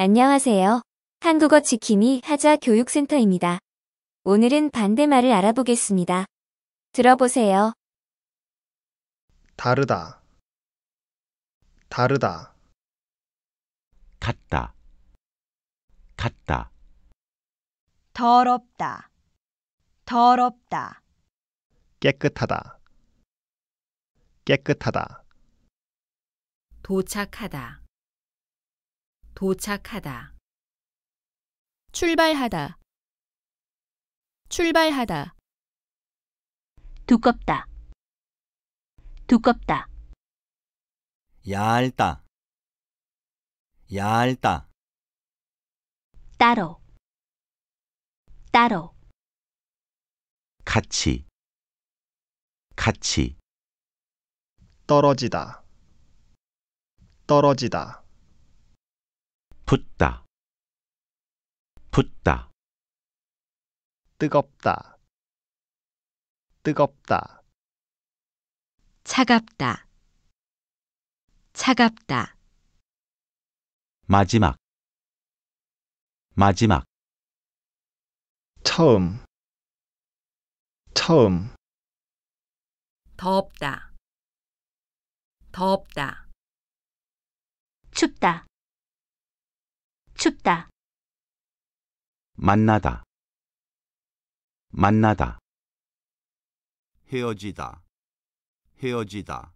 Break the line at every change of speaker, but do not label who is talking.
안녕하세요. 한국어 지킴이 하자 교육센터입니다. 오늘은 반대말을 알아보겠습니다. 들어보세요. 다르다, 다르다, 같다. 같다. 더럽다, 더럽다, 깨끗하다, 깨끗하다, 도착하다, 도착하다. 출발하다. 출발하다. 두껍다. 두껍다. 얇다. 얇다. 따로. 따로. 같이. 같이. 떨어지다. 떨어지다. 붙다 붙다 뜨겁다 뜨겁다 차갑다 차갑다 마지막 마지막 처음 처음 덥다 덥다 춥다 춥다. 만나다. 만나다. 헤어지다. 헤어지다.